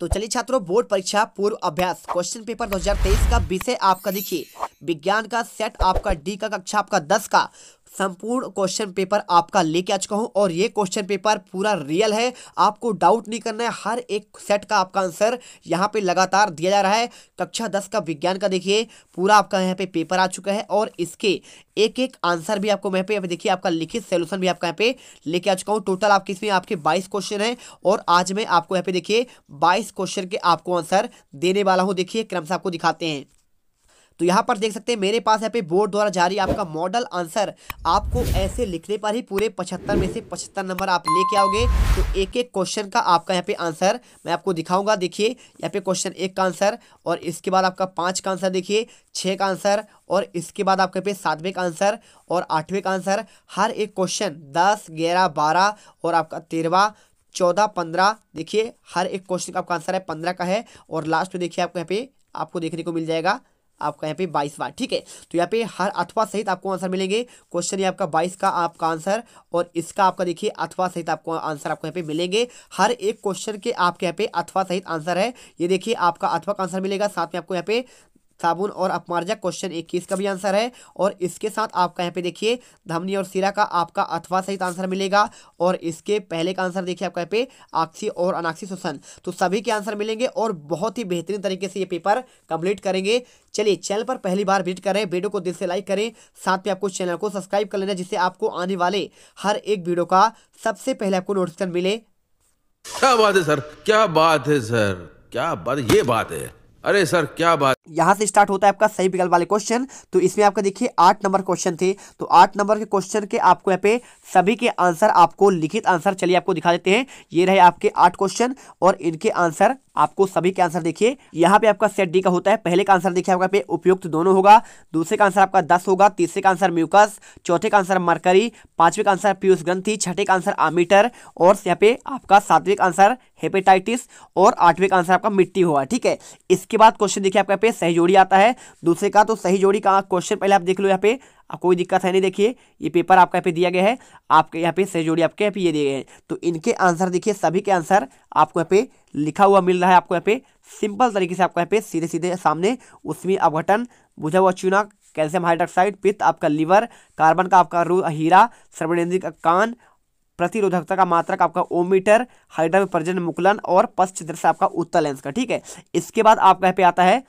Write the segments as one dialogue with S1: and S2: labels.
S1: तो चलिए छात्रों बोर्ड परीक्षा पूर्व अभ्यास क्वेश्चन पेपर 2023 का विषय आपका देखिए विज्ञान का सेट आपका डी का कक्षा आपका दस का संपूर्ण क्वेश्चन पेपर आपका लेके आ चुका हूँ और ये क्वेश्चन पेपर पूरा रियल है आपको डाउट नहीं करना है हर एक सेट का आपका आंसर यहाँ पे लगातार दिया जा रहा है कक्षा दस का विज्ञान का देखिए पूरा आपका यहाँ पे पेपर आ चुका है और इसके एक एक आंसर भी आपको यहाँ पे देखिए आपका लिखित सोल्यूशन भी आपका यहाँ पे लेके आ चुका हूँ टोटल आपके इसमें आपके बाईस क्वेश्चन है और आज मैं आपको यहाँ पे देखिए बाईस क्वेश्चन के आपको आंसर देने वाला हूँ देखिए क्रम से आपको दिखाते हैं तो यहाँ पर देख सकते हैं मेरे पास यहाँ पे बोर्ड द्वारा जारी आपका मॉडल आंसर आपको ऐसे लिखने पर ही पूरे पचहत्तर में से पचहत्तर नंबर आप लेके आओगे तो एक एक क्वेश्चन का आपका यहाँ पे आंसर मैं आपको दिखाऊंगा देखिए यहाँ पे क्वेश्चन एक का आंसर और इसके बाद आपका पाँच का आंसर देखिए छः का आंसर और इसके बाद आपके पे सातवें का आंसर और आठवें का आंसर हर एक क्वेश्चन दस ग्यारह बारह और आपका तेरहवा चौदह पंद्रह देखिए हर एक क्वेश्चन का आपका आंसर है पंद्रह का है और लास्ट में देखिए आपको यहाँ पे आपको देखने को मिल जाएगा आपका यहाँ पे बाईस बार ठीक है तो यहाँ पे हर अथवा सहित आपको आंसर मिलेंगे क्वेश्चन ये आपका बाईस का आपका आंसर और इसका आपका देखिए अथवा सहित आपको आंसर आपको यहाँ पे मिलेंगे हर एक क्वेश्चन के आपके यहाँ पे अथवा सहित आंसर है ये देखिए आपका अथवा का आंसर मिलेगा साथ में आपको यहाँ पे साबुन और अपमार्जक क्वेश्चन इक्कीस का भी आंसर है और इसके साथ आपका यहाँ पे देखिए धमनी और सिरा का आपका अथवा सहित आंसर मिलेगा और इसके पहले का आंसर देखिए आपका यहाँ पे आक्षी और अनाक्षी शोषण तो सभी के आंसर मिलेंगे और बहुत ही बेहतरीन तरीके से ये पेपर कंप्लीट करेंगे चलिए चैनल पर पहली बार विजिट करें वीडियो को दिल से लाइक करें साथ में आपको चैनल को सब्सक्राइब कर लेना जिससे आपको आने वाले हर एक वीडियो का सबसे पहले आपको नोटिफिकेशन मिले क्या बात है सर क्या बात है सर क्या बात ये बात है अरे सर क्या बात यहाँ से स्टार्ट होता है आपका सही विकल्प वाले क्वेश्चन तो इसमें आपका देखिए आठ नंबर क्वेश्चन थे तो आठ नंबर के क्वेश्चन के आपको यहाँ पे सभी के आंसर आपको लिखित आंसर चलिए आपको दिखा देते हैं ये रहे आपके आठ क्वेश्चन और इनके आंसर आपको सभी के आंसर देखिए यहाँ पे आपका सेट डी का होता है पहले का आंसर देखिए आपका पे उपयुक्त दोनों होगा दूसरे का आंसर आपका दस होगा तीसरे का आंसर म्यूकस चौथे का आंसर मरकरी पांचवें का आंसर पीयूष ग्रंथि छठे का आंसर आमीटर और यहाँ पे आपका सातवें का आंसर हेपेटाइटिस और आठवें का आंसर आपका मिट्टी होगा ठीक है इसके बाद क्वेश्चन देखिए आपका पे सही जोड़ी आता है दूसरे का तो सही जोड़ी का क्वेश्चन पहले आप देख लो यहाँ पे कोई दिक्कत है नहीं देखिए ये पेपर आपका यहाँ पे दिया गया है आपके यहाँ पे सही जोड़ी आपके यहाँ पे ये दिए गए हैं तो इनके आंसर देखिए सभी के आंसर आपको यहाँ पे लिखा हुआ मिल रहा है आपको यहाँ पे सिंपल तरीके से आपको यहाँ पे सीधे सीधे सामने उसमें अवघटन बुझा हुआ चूना कैल्शियम हाइड्रोक्साइड पित्त आपका लीवर कार्बन का आपका रू हीरा सर्वनेन्द्रीय का कान प्रतिरोधकता का मात्रक आपका ओमीटर हाइड्रा में मुकुलन और पश्च दृश्य आपका उत्तर लेंस का ठीक है इसके बाद आपका यहाँ पे आता है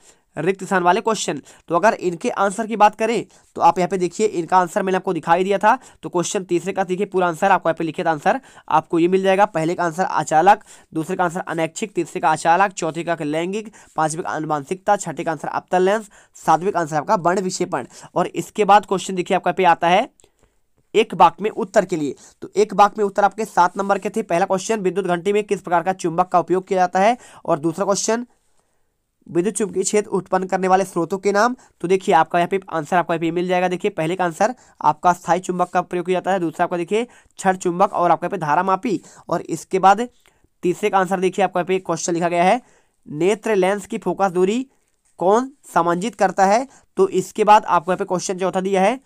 S1: रिक्त स्थान वाले क्वेश्चन तो अगर इनके आंसर की बात करें तो आप यहाँ पे देखिए इनका आंसर मैंने आपको दिखाई दिया था तो क्वेश्चन तीसरे का देखिए पूरा आंसर आपको यहाँ पे लिखे आंसर आपको ये मिल जाएगा पहले का आंसर अचालक दूसरे का आंसर अनैच्छिक तीसरे का अचालक चौथे का लैंगिक पांचवे का अनुमानसिकता छठे का आंसर अपतल लेंस सातवें का आंसर आपका वर्ण विक्षेपण और इसके बाद क्वेश्चन देखिए आपका पे आता है एक बाक में उत्तर के लिए तो एक बाक में उत्तर आपके सात नंबर के थे पहला क्वेश्चन विद्युत घंटी में किस प्रकार का चुंबक का उपयोग किया जाता है और दूसरा क्वेश्चन विद्युत चुंबकीय क्षेत्र उत्पन्न करने वाले स्रोतों के नाम तो देखिए आपका यहाँ पे आंसर आपका यहाँ पे मिल जाएगा देखिए पहले का आंसर आपका स्थायी चुंबक का प्रयोग किया जाता है दूसरा आपका देखिए छठ चुंबक और आपका यहाँ पे धारा मापी और इसके बाद तीसरे का आंसर देखिए आपका यहाँ पे क्वेश्चन लिखा गया है नेत्र लेंस की फोकस दूरी कौन समंजित करता है तो इसके बाद आपको यहाँ पे क्वेश्चन चौथा दिया है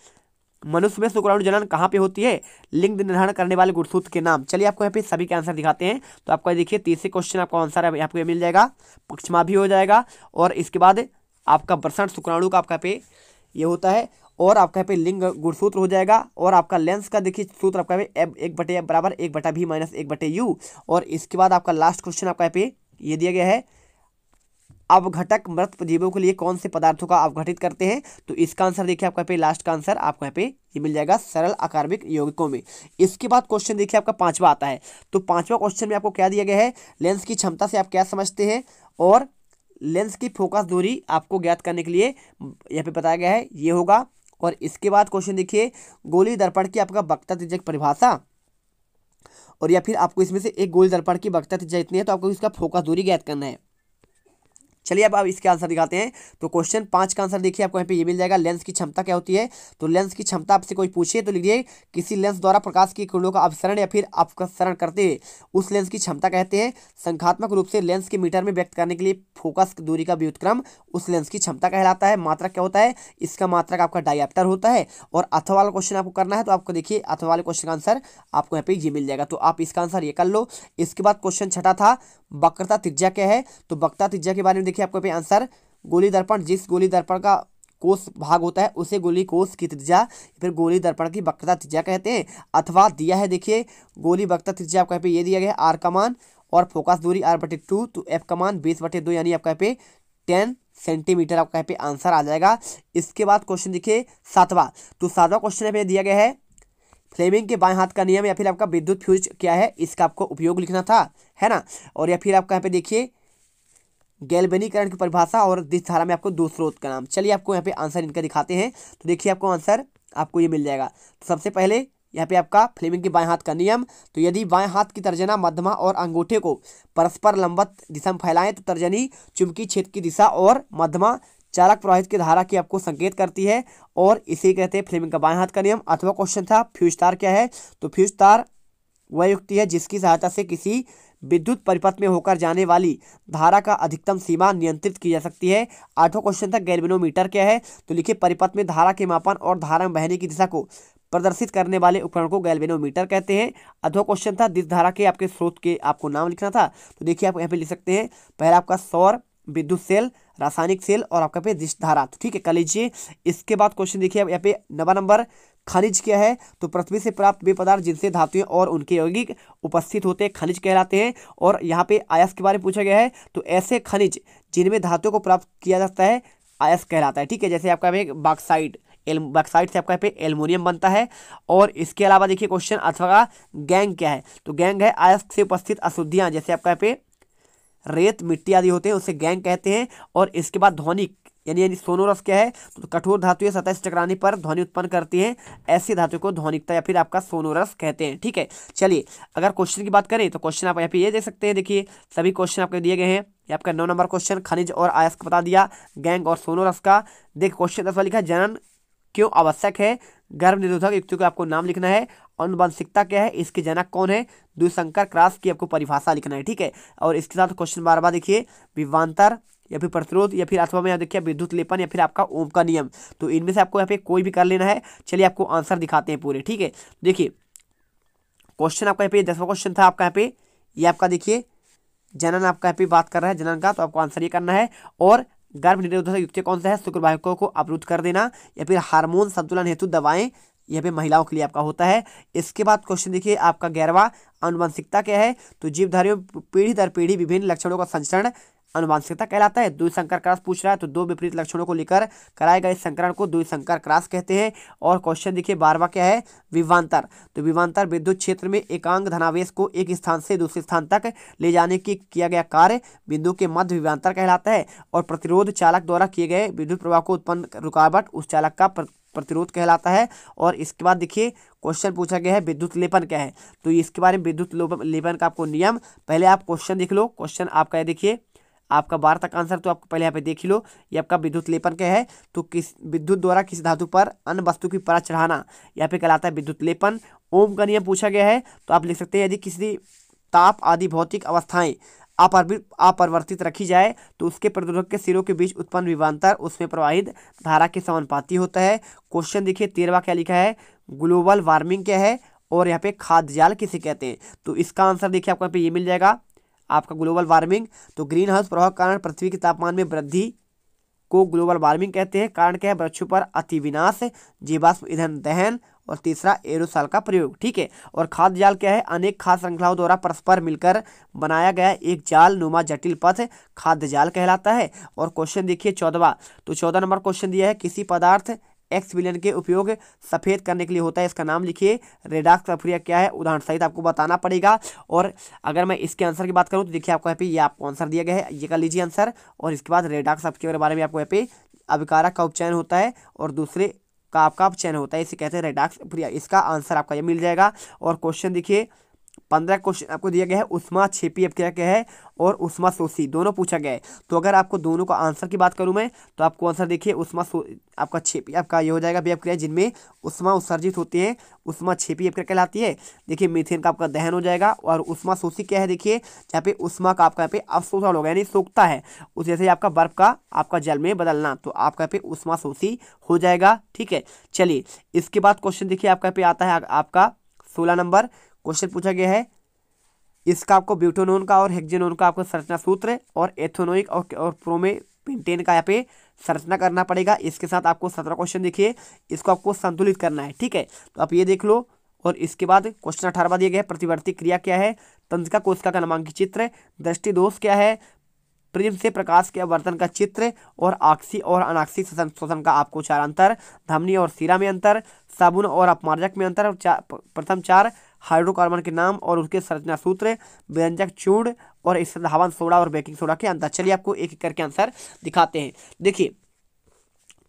S1: मनुष्य में शुक्राणु जनन कहाँ पे होती है लिंग निर्धारण करने वाले गुणसूत्र के नाम चलिए आपको यहाँ पे सभी के आंसर दिखाते हैं तो आपका देखिए तीसरे क्वेश्चन आपका आंसर है आपको मिल जाएगा पक्षमा भी हो जाएगा और इसके बाद आपका प्रसन्न शुक्राणु का आपका पे ये होता है और आपका यहाँ पे लिंग गुणसूत्र हो जाएगा और आपका लेंस का देखिए सूत्र आपका पे एक बटे बराबर एक बटा भी माइनस एक बटे यू और इसके बाद आपका लास्ट क्वेश्चन आपका यहाँ पे ये दिया गया है अवघटक मृत जीवों के लिए कौन से पदार्थों का अवघटित करते हैं तो इसका आंसर देखिए आपका पे लास्ट का आंसर आपको यहाँ पे ये मिल जाएगा सरल अकार्बिक यौगिकों में इसके बाद क्वेश्चन देखिए आपका पांचवा आता है तो पांचवा क्वेश्चन में आपको क्या दिया गया है लेंस की क्षमता से आप क्या समझते हैं और लेंस की फोकस दूरी आपको ज्ञात करने के लिए यहाँ पे बताया गया है ये होगा और इसके बाद क्वेश्चन देखिए गोली दर्पण की आपका वक्ता तिजक परिभाषा और या फिर आपको इसमें से एक गोली दर्पण की वक्ता तिजक इतनी है तो आपको इसका फोकस दूरी ज्ञात करना है चलिए अब आप इसके आंसर दिखाते हैं तो क्वेश्चन पाँच का आंसर देखिए आपको यहाँ पे ये मिल जाएगा लेंस की क्षमता क्या होती है तो लेंस की क्षमता आपसे कोई पूछे तो लिखिए किसी लेंस द्वारा प्रकाश की किरणों का अपसरण या फिर अपसरण करते हुए उस लेंस की क्षमता कहते हैं संख्यात्मक रूप से लेंस के मीटर में व्यक्त करने के लिए फोकस दूरी का व्युतक्रम उस लेंस की क्षमता कहलाता है मात्रक क्या होता है इसका मात्रक आपका डायप्टर होता है और अथवा वाला क्वेश्चन आपको करना है तो आपको देखिए अथवा वाले क्वेश्चन का आंसर आपको यहाँ पे ये मिल जाएगा तो आप इसका आंसर ये कर लो इसके बाद क्वेश्चन छठा था वक्रता तिज्जा क्या है तो वक्ता तिज्जा के बारे में देखिए आपको यहाँ पे आंसर गोली दर्पण जिस गोली दर्पण का कोष भाग होता है उसे गोली कोष की त्रिज्या फिर गोली दर्पण की वक्रता त्रिज्या कहते हैं अथवा दिया है देखिए गोली वक्रता त्रिज्या आपको यहाँ पे ये दिया गया है आर कमान और फोकस दूरी आर बटे टू तो एफ कमान बीस बटे दो यानी आपका यहाँ पे टेन सेंटीमीटर आपका यहाँ पे आंसर आ जाएगा इसके बाद क्वेश्चन देखिए सातवा तो सातवा क्वेश्चन यहाँ पे दिया गया है फ्लेमिंग के बाएं हाथ का नियम या फिर आपका विद्युत फ्यूज क्या है इसका आपको उपयोग लिखना था है ना और या फिर आपका यहाँ पे देखिए गैल्बनीकरण की परिभाषा और दिस धारा में आपको दो स्रोत का नाम चलिए आपको यहाँ पे आंसर इनका दिखाते हैं तो देखिए आपको आंसर आपको ये मिल जाएगा तो सबसे पहले यहाँ पे आपका फ्लेमिंग के बाएं हाथ का नियम तो यदि बाएं हाथ की तर्जना मध्यमा और अंगूठे को परस्पर लंबत दिशा में फैलाएं तो तर्जनी चुमकी क्षेत्र की दिशा और मध्यमा चालक प्रवाहित की धारा की आपको संकेत करती है और इसे कहते हैं फ्लेमिंग का बाएं हाथ का नियम अथवा क्वेश्चन था फ्यूज तार क्या है तो फ्यूज तार वह युक्ति है जिसकी सहायता से किसी विद्युत परिपथ में होकर जाने वाली धारा का अधिकतम सीमा नियंत्रित की जा सकती है आठों क्वेश्चन था गैल्वेनोमीटर क्या है तो लिखिए परिपथ में धारा के मापन और धारा में बहने की दिशा को प्रदर्शित करने वाले उपकरण को गैल्वेनोमीटर कहते हैं अधो क्वेश्चन था दिस धारा के आपके स्रोत के आपको नाम लिखना था तो देखिए आप यहाँ पे लिख सकते हैं पहला आपका सौर विद्युत सेल रासायनिक सेल और आपका पे धारा तो ठीक है कर लीजिए इसके बाद क्वेश्चन देखिए अब यहाँ पे नवा नंबर खनिज क्या है तो पृथ्वी से प्राप्त वे पदार्थ जिनसे धातुएं और उनके यौगिक उपस्थित होते हैं खनिज कहलाते हैं और यहाँ पे आयस के बारे में पूछा गया है तो ऐसे खनिज जिनमें धातुओं को प्राप्त किया जाता है आयस कहलाता है ठीक है जैसे आपका एक बाक्साइड एल से आपका यहाँ पे एलमोनियम बनता है और इसके अलावा देखिए क्वेश्चन अथवा गैंग क्या है तो गैंग है आयस से उपस्थित अशुद्धियाँ जैसे आपका यहाँ पे रेत मिट्टी आदि होते हैं उसे गैंग कहते हैं और इसके बाद ध्वनिक यानी यानी सोनोरस क्या है तो कठोर धातु सतह से टकराने पर ध्वनि उत्पन्न करती है ऐसी धातु को ध्वनिकता या फिर आपका सोनोरस कहते हैं ठीक है चलिए अगर क्वेश्चन की बात करें तो क्वेश्चन आप यहाँ पे ये देख सकते हैं देखिए सभी क्वेश्चन आपके दिए गए हैं ये आपका नौ नंबर क्वेश्चन खनिज और आयस का बता दिया गैंग और सोनोरस का देख क्वेश्चन वाली लिखा जनन क्यों आवश्यक है गर्भ निरोधक युक्ति को आपको नाम लिखना है अनुवंशिकता क्या है इसके जनक कौन है दुशंकर क्रास की आपको परिभाषा लिखना है ठीक है और इसके साथ क्वेश्चन बार बार देखिए विवान्तर या फिर प्रतिरोध या फिर अथवा में यहाँ देखिए विद्युत लेपन या फिर आपका ओम का नियम तो इनमें से आपको यहाँ पे कोई भी कर लेना है चलिए आपको आंसर दिखाते हैं पूरे ठीक है देखिए क्वेश्चन आपका यहाँ पे दसवा क्वेश्चन था आपका यहाँ पे ये आपका देखिए जनन आपका यहाँ पे बात कर रहा है जनन का तो आपको आंसर ये करना है और गर्भ निरोधक युक्ति कौन सा है शुक्रवाहकों को अवरुद्ध कर देना या फिर हार्मोन संतुलन हेतु दवाएं यह पे महिलाओं के लिए आपका होता है इसके बाद क्वेश्चन देखिए आपका ग्यारहवा अनुवंशिकता क्या है तो जीवधारियों पीढ़ी दर पीढ़ी विभिन्न लक्षणों का संचरण अनुवांशिकता कहलाता है दुई संकर क्रास पूछ रहा है तो दो विपरीत लक्षणों को लेकर कराए गए संकरण को दुई संकर क्रास कहते हैं और क्वेश्चन देखिए बारवा क्या है विवांतर तो विवांतर विद्युत क्षेत्र में एकांग धनावेश को एक स्थान से दूसरे स्थान तक ले जाने के किया गया कार्य बिंदु के मध्य विवांतर कहलाता है और प्रतिरोध चालक द्वारा किए गए विद्युत प्रवाह को उत्पन्न रुकावट उस चालक का प्रतिरोध कहलाता है और इसके बाद देखिए क्वेश्चन पूछा गया है विद्युत लेपन क्या है तो इसके बारे में विद्युत लेपन का आपको नियम पहले आप क्वेश्चन देख लो क्वेश्चन आपका देखिए आपका बार तक आंसर तो आपको पहले यहाँ पे देख ही लो ये आपका विद्युत लेपन क्या है तो किस विद्युत द्वारा किसी धातु पर अन्य वस्तु की परत चढ़ाना यहाँ पे कहलाता है विद्युत लेपन ओम का नियम पूछा गया है तो आप लिख सकते हैं यदि किसी ताप आदि भौतिक अवस्थाएं अपरिवर्तित रखी जाए तो उसके प्रतिरोधक के सिरों के बीच उत्पन्न विवांतर उसमें प्रवाहित धारा के समानुपाती होता है क्वेश्चन देखिए तेरवा क्या लिखा है ग्लोबल वार्मिंग क्या है और यहाँ पे खाद्य जाल किसे कहते हैं तो इसका आंसर देखिए आपको यहाँ पे ये मिल जाएगा आपका ग्लोबल वार्मिंग तो ग्रीन हाउस प्रभाव कारण पृथ्वी के तापमान में वृद्धि को ग्लोबल वार्मिंग कहते हैं कारण क्या है वृक्षों पर अति विनाश जीवाश्म ईंधन दहन और तीसरा एरोसाल का प्रयोग ठीक है और खाद्य जाल क्या है अनेक खाद्य श्रृंखलाओं द्वारा परस्पर मिलकर बनाया गया एक जाल नुमा जटिल पथ खाद्य जाल कहलाता है और क्वेश्चन देखिए चौदवा तो चौदह नंबर क्वेश्चन दिया है किसी पदार्थ एक्स विलियन के उपयोग सफ़ेद करने के लिए होता है इसका नाम लिखिए रेडाक्स प्रक्रिया क्या है उदाहरण सहित आपको बताना पड़ेगा और अगर मैं इसके आंसर की बात करूं तो देखिए आपको यहाँ पे ये आपको आंसर दिया गया है ये कर लीजिए आंसर और इसके बाद रेडाक्स प्रक्रिया के बारे में आपको यहाँ पे अभिकारक का उपचयन होता है और दूसरे का आपका चयन होता है इसे कहते हैं रेडाक्स प्रिया इसका आंसर आपका ये मिल जाएगा और क्वेश्चन देखिए पंद्रह क्वेश्चन आपको दिया गया है उस्मा छेपी अब क्या क्या है और उस्मा सोसी दोनों पूछा गया है तो अगर आपको दोनों का आंसर की बात करूं मैं तो आपको आंसर देखिए उस्मा सो आपका छेपी आपका ये हो जाएगा बेअब अपक्रिया जिनमें उस्मा उत्सर्जित होती है उस्मा छेपी अब क्या कहलाती है देखिए मिथेन का आपका दहन हो जाएगा और उस्मा सोसी क्या है देखिए यहाँ पे उस्मा का आपका यहाँ पे अवशोषण होगा यानी सोखता है उस जैसे आपका बर्फ का आपका जल में बदलना तो आपका यहाँ पे उस्मा सोसी हो जाएगा ठीक है चलिए इसके बाद क्वेश्चन देखिए आपका यहाँ पे आता है आपका सोलह नंबर क्वेश्चन पूछा गया है इसका आपको ब्यूटोनोन का और हेक्जेनोन का आपको संरचना सूत्र और एथोनोइक और, और प्रोमे पिंटेन का यहाँ पे संरचना करना पड़ेगा इसके साथ आपको सत्रह क्वेश्चन देखिए इसको आपको संतुलित करना है ठीक है तो आप ये देख लो और इसके बाद क्वेश्चन अठारहवा दिया गया है प्रतिवर्ती क्रिया क्या है तंत्रिका कोशिका का नामांकित चित्र दृष्टि दोष क्या है प्रिज्म से प्रकाश के अवर्तन का चित्र और आक्सी और अनाक्सी शोषण का आपको चार अंतर धमनी और सिरा में अंतर साबुन और अपमार्जक में अंतर चार प्रथम चार हाइड्रोकार्बन के नाम और उसके संरचना सूत्र व्यंजक चूर्ण और इस धावन सोडा और बेकिंग सोडा के अंतर चलिए आपको एक एक करके आंसर दिखाते हैं देखिए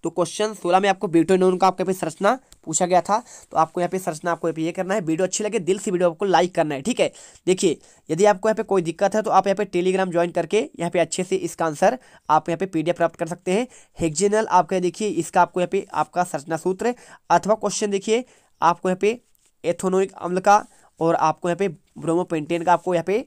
S1: तो क्वेश्चन सोलह में आपको बीटो नोन का आपके पे संरचना पूछा गया था तो आपको यहाँ पे संरचना आपको यहाँ पे ये करना है वीडियो अच्छी लगे दिल से वीडियो आपको लाइक करना है ठीक है देखिए यदि आपको यहाँ पे कोई दिक्कत है तो आप यहाँ पे टेलीग्राम ज्वाइन करके यहाँ पे अच्छे से इसका आंसर आप यहाँ पे पीडीएफ प्राप्त कर सकते हैं हेक्जेनल आपका देखिए इसका आपको यहाँ पे आपका संरचना सूत्र अथवा क्वेश्चन देखिए आपको यहाँ पे एथोनोइक अम्ल का और आपको यहाँ पे ब्रोमो पेंटेन का आपको यहाँ पे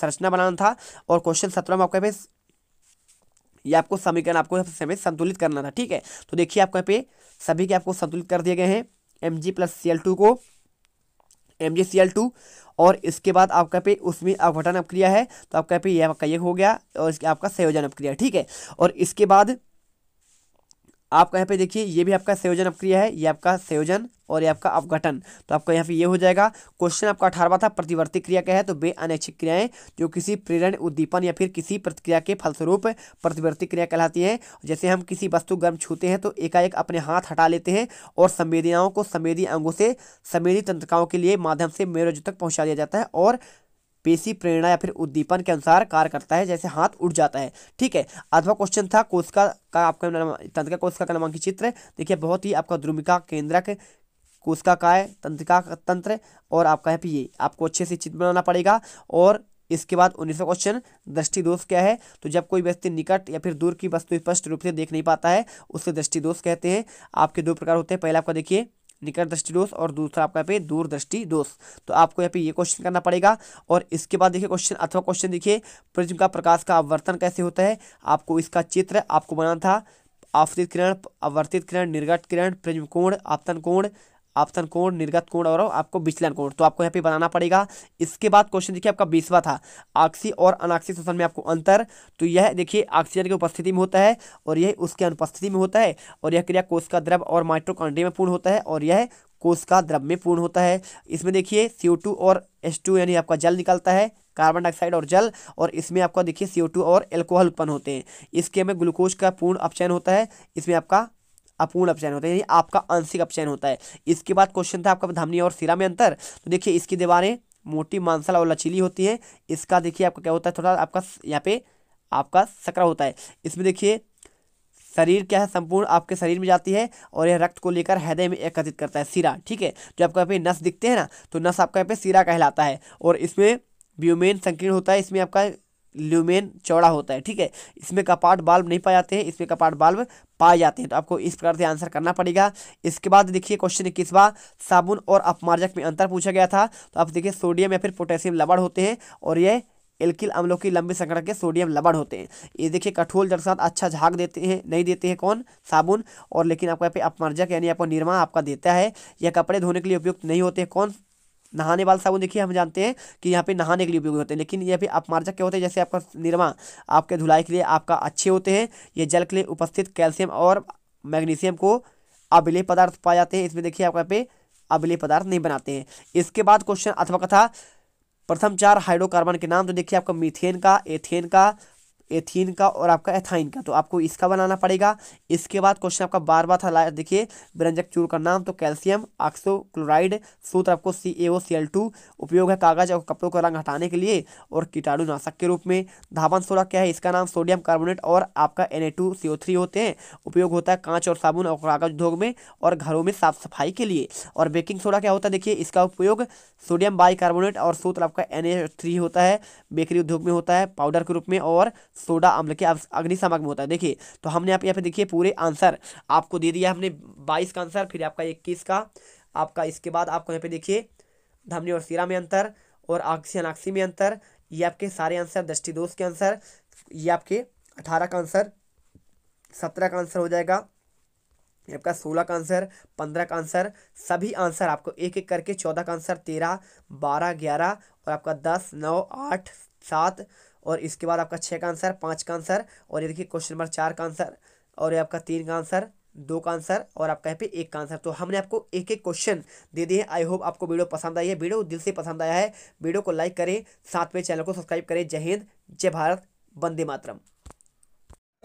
S1: संरचना बनाना था और क्वेश्चन सत्रह में आपको यहाँ पे ये आपको समीकरण आपको समय संतुलित करना था ठीक है तो देखिए आपको यहाँ पे सभी के आपको संतुलित कर दिए गए हैं M G plus C L two को M G C L two और इसके बाद आपका पे उसमें अपघटन अपक्रिया है तो आपका पे ये आपका ये हो गया और इसके आपका संयोजन अपक्रिया ठीक है और इसके बाद आपका यहाँ पे देखिए ये भी आपका संयोजन अपक्रिया है ये आपका संयोजन और ये आपका अपघटन तो आपका यहाँ पे ये हो जाएगा क्वेश्चन आपका अठारवा था प्रतिवर्ती क्रिया क्या है तो बे अनैच्छिक क्रियाएं जो किसी प्रेरण उद्दीपन या फिर किसी प्रतिक्रिया के फलस्वरूप प्रतिवर्ती क्रिया कहलाती है जैसे हम किसी वस्तु गर्म छूते हैं तो एकाएक अपने हाथ हटा लेते हैं और संवेदनाओं को संवेदी अंगों से संवेदी तंत्रिकाओं के लिए माध्यम से मेरोज तक पहुँचा दिया जाता है और पेशी प्रेरणा या फिर उद्दीपन के अनुसार कार्य करता है जैसे हाथ उठ जाता है ठीक है अथवा क्वेश्चन था कोशिका का आपका तंत्रिका कोशिका का नामांकित चित्र देखिए बहुत ही आपका द्रुमिका केंद्रक कोशिका का है तंत्रिका तंत्र और आपका है ये आपको अच्छे से चित्र बनाना पड़ेगा और इसके बाद उन्नीसवा क्वेश्चन दृष्टिदोष क्या है तो जब कोई व्यक्ति निकट या फिर दूर की वस्तु स्पष्ट रूप से देख नहीं पाता है उसे दृष्टिदोष कहते हैं आपके दो प्रकार होते हैं पहला आपका देखिए निकट दृष्टि दोष और दूसरा आपका यहाँ पे दूरदृष्टि दोष तो आपको यहाँ पे ये क्वेश्चन करना पड़ेगा और इसके बाद देखिए क्वेश्चन अथवा क्वेश्चन देखिए प्रिज्म का प्रकाश का आवर्तन कैसे होता है आपको इसका चित्र आपको बनाना था आवर्तित किरण आवर्तित किरण निर्गत किरण प्रिज्म कोण आपतन कोण आपतन कोण निर्गत कोण और आपको विचलन कोण तो आपको यहाँ पे बनाना पड़ेगा इसके बाद क्वेश्चन देखिए आपका बीसवा था आक्सी और अनाक्सी शोषण में आपको अंतर तो यह देखिए ऑक्सीजन की उपस्थिति में होता है और यह उसके अनुपस्थिति में होता है और यह क्रिया कोष का द्रव और माइट्रोकॉन्ड्री में पूर्ण होता है और यह कोष का द्रव में पूर्ण होता है इसमें देखिए टू और टू यानी आपका जल निकलता है कार्बन डाइऑक्साइड और जल और इसमें आपका देखिए टू और एल्कोहल उत्पन्न होते हैं इसके में ग्लूकोज का पूर्ण अपचयन होता है इसमें आपका अपूर्ण अपचयन होता है यानी आपका आंशिक अपचयन होता है इसके बाद क्वेश्चन था आपका धमनी और सिरा में अंतर तो देखिए इसकी दीवारें मोटी मांसल और लचीली होती है इसका देखिए आपका क्या होता है थोड़ा आपका यहाँ पे आपका सकरा होता है इसमें देखिए शरीर क्या है संपूर्ण आपके शरीर में जाती है और यह रक्त को लेकर हृदय में एकत्रित करता है सिरा ठीक है जो आपका यहाँ पे नस दिखते हैं ना तो नस आपका यहाँ पे सिरा कहलाता है और इसमें ब्यूमेन संकीर्ण होता है इसमें आपका ल्यूमेन चौड़ा होता है ठीक है इसमें कपाट बाल्ब नहीं पाए जाते हैं इसमें कपाट बाल्ब पाए जाते हैं तो आपको इस प्रकार से आंसर करना पड़ेगा इसके बाद देखिए क्वेश्चन बार साबुन और अपमार्जक में अंतर पूछा गया था तो आप देखिए सोडियम या फिर पोटेशियम लबड़ होते हैं और ये एल्किल अम्लों की लंबी संगठन के सोडियम लबड़ होते हैं ये देखिए कठोल जल साथ अच्छा झाग देते हैं नहीं देते हैं कौन साबुन और लेकिन आपको यहाँ पे अपमार्जक यानी आपको निरमा आपका देता है यह कपड़े धोने के लिए उपयुक्त नहीं होते हैं कौन नहाने वाला साबुन देखिए हम जानते हैं कि यहाँ पे नहाने के लिए उपयोगी होते हैं लेकिन ये भी अपमार्जक के होते हैं जैसे आपका निर्मा आपके धुलाई के लिए आपका अच्छे होते हैं ये जल के लिए उपस्थित कैल्शियम और मैग्नीशियम को अभिलेय पदार्थ पाए जाते हैं इसमें देखिए आप यहाँ पे अभिलेय पदार्थ नहीं बनाते हैं इसके बाद क्वेश्चन अथवा कथा प्रथम चार हाइड्रोकार्बन के नाम तो देखिए आपका मीथेन का एथेन का एथीन का और आपका एथाइन का तो आपको इसका बनाना पड़ेगा इसके बाद क्वेश्चन आपका बार बार था देखिए व्यंजक चूर का नाम तो कैल्शियम ऑक्सो क्लोराइड सूत्र आपको सी ए ओ सी एल टू उपयोग है कागज और कपड़ों का रंग हटाने के लिए और कीटाणुनाशक के रूप में धावन सोडा क्या है इसका नाम सोडियम कार्बोनेट और आपका N A two C O three होते हैं उपयोग होता है कांच और साबुन और कागज उद्योग में और घरों में साफ सफाई के लिए और बेकिंग सोडा क्या होता है देखिए इसका उपयोग सोडियम कार्बोनेट और सूत्र आपका एन ए थ्री होता है बेकरी उद्योग में होता है पाउडर के रूप में और सोडा अम्ल मतलब के अग्निशामक में होता है देखिए तो हमने आप यहाँ पे देखिए पूरे आंसर आपको दे दिया हमने बाईस का आंसर फिर आपका इक्कीस का आपका इसके बाद आपको यहाँ पे देखिए धमनी और सिरा में अंतर और आक्षी अनाक्षी में अंतर ये आपके सारे आंसर दृष्टिदोष के आंसर ये आपके अठारह का आंसर सत्रह का आंसर हो जाएगा आपका सोलह का आंसर पंद्रह का आंसर सभी आंसर आपको एक एक करके चौदह का आंसर तेरह बारह ग्यारह और आपका दस नौ आठ सात और इसके बाद आपका छः का आंसर पाँच का आंसर और ये देखिए क्वेश्चन नंबर चार का आंसर और ये आपका तीन का आंसर दो का आंसर और आपका यहाँ पे एक का आंसर तो हमने आपको एक एक क्वेश्चन दे दिए आई होप आपको वीडियो पसंद आई है वीडियो दिल से पसंद आया है वीडियो को लाइक करें साथ में चैनल को सब्सक्राइब करें जय हिंद जय भारत वंदे मातरम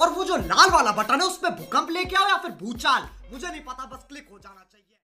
S1: और वो जो लाल वाला बटन है उस पर भूकंप लेके आओ या फिर भूचाल मुझे नहीं पता बस क्लिक हो जाना चाहिए